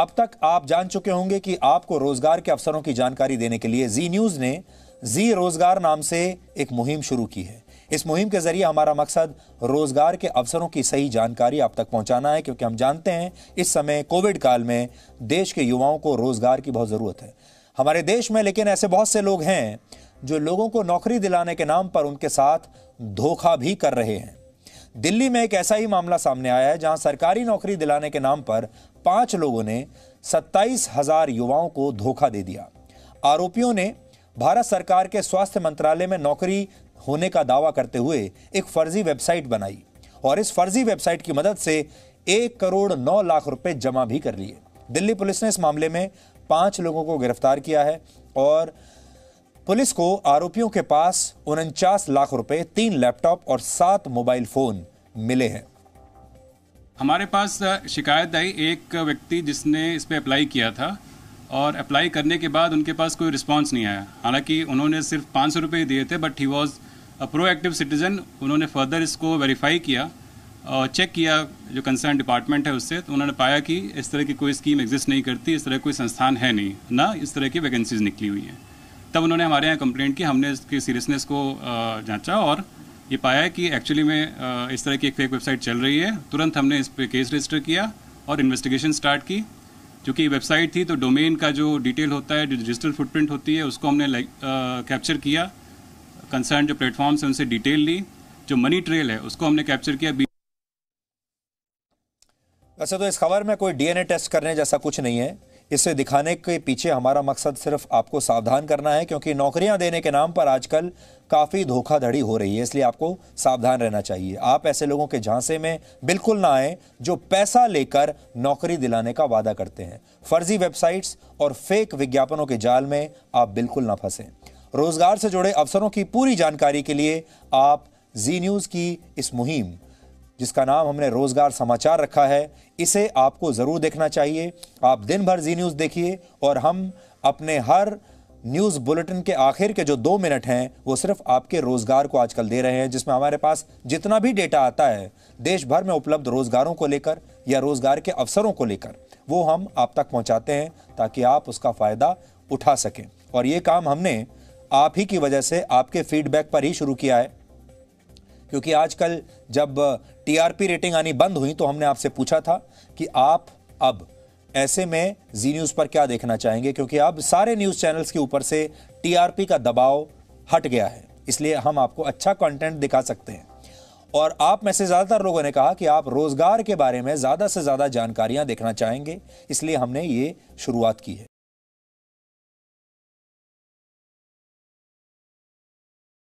अब तक आप जान चुके होंगे कि आपको रोजगार के अवसरों की जानकारी देने के लिए जी न्यूज ने जी रोजगार नाम से एक मुहिम शुरू की है इस मुहिम के जरिए हमारा मकसद रोजगार के अवसरों की सही जानकारी आप तक पहुंचाना है क्योंकि हम जानते हैं इस समय कोविड काल में देश के युवाओं को रोजगार की बहुत जरूरत है हमारे देश में लेकिन ऐसे बहुत से लोग हैं जो लोगों को नौकरी दिलाने के नाम पर उनके साथ धोखा भी कर रहे हैं दिल्ली में एक ऐसा ही मामला सामने आया है जहां सरकारी नौकरी दिलाने के नाम पर पांच लोगों ने सत्ताईस हजार युवाओं को धोखा दे दिया आरोपियों ने भारत सरकार के स्वास्थ्य मंत्रालय में नौकरी होने का दावा करते हुए एक फर्जी वेबसाइट बनाई और इस फर्जी वेबसाइट की मदद से एक करोड़ नौ लाख रुपए जमा भी कर लिए दिल्ली पुलिस ने इस मामले में पांच लोगों को गिरफ्तार किया है और पुलिस को आरोपियों के पास उनचास लाख रुपए तीन लैपटॉप और सात मोबाइल फोन मिले हैं हमारे पास शिकायत आई एक व्यक्ति जिसने इस पर अप्लाई किया था और अप्लाई करने के बाद उनके पास कोई रिस्पांस नहीं आया हालांकि उन्होंने सिर्फ पाँच सौ रुपये दिए थे but he was a proactive citizen उन्होंने फर्दर इसको वेरीफाई किया और चेक किया जो कंसर्न डिपार्टमेंट है उससे तो उन्होंने पाया कि इस तरह की कोई स्कीम एग्जिस्ट नहीं करती इस तरह कोई संस्थान है नहीं ना इस तरह की वैकेंसीज निकली हुई हैं तब उन्होंने हमारे यहाँ कंप्लेंट की हमने इसकी सीरियसनेस को जांचा और ये पाया कि एक्चुअली में इस तरह की एक फेक वेबसाइट चल रही है तुरंत हमने इस पर केस रजिस्टर किया और इन्वेस्टिगेशन स्टार्ट की चूँकि वेबसाइट थी तो डोमेन का जो डिटेल होता है जो डिजिटल फुटप्रिंट होती है उसको हमने कैप्चर किया कंसर्न जो प्लेटफॉर्म हैं उनसे डिटेल ली जो मनी ट्रेल है उसको हमने कैप्चर किया वैसे तो इस खबर में कोई डीएनए टेस्ट करने जैसा कुछ नहीं है इसे दिखाने के पीछे हमारा मकसद सिर्फ आपको सावधान करना है क्योंकि नौकरियां देने के नाम पर आजकल काफ़ी धोखाधड़ी हो रही है इसलिए आपको सावधान रहना चाहिए आप ऐसे लोगों के झांसे में बिल्कुल ना आए जो पैसा लेकर नौकरी दिलाने का वादा करते हैं फर्जी वेबसाइट्स और फेक विज्ञापनों के जाल में आप बिल्कुल ना फंसें रोजगार से जुड़े अवसरों की पूरी जानकारी के लिए आप जी न्यूज़ की इस मुहिम जिसका नाम हमने रोज़गार समाचार रखा है इसे आपको ज़रूर देखना चाहिए आप दिन भर जी न्यूज़ देखिए और हम अपने हर न्यूज़ बुलेटिन के आखिर के जो दो मिनट हैं वो सिर्फ आपके रोज़गार को आजकल दे रहे हैं जिसमें हमारे पास जितना भी डेटा आता है देश भर में उपलब्ध रोज़गारों को लेकर या रोज़गार के अवसरों को लेकर वो हम आप तक पहुंचाते हैं ताकि आप उसका फ़ायदा उठा सकें और ये काम हमने आप ही की वजह से आपके फीडबैक पर ही शुरू किया है क्योंकि आजकल जब टीआरपी रेटिंग आनी बंद हुई तो हमने आपसे पूछा था कि आप अब ऐसे में जी न्यूज पर क्या देखना चाहेंगे क्योंकि अब सारे न्यूज चैनल्स के ऊपर से टीआरपी का दबाव हट गया है इसलिए हम आपको अच्छा कंटेंट दिखा सकते हैं और आप में से ज़्यादातर लोगों ने कहा कि आप रोज़गार के बारे में ज़्यादा से ज़्यादा जानकारियां देखना चाहेंगे इसलिए हमने ये शुरुआत की है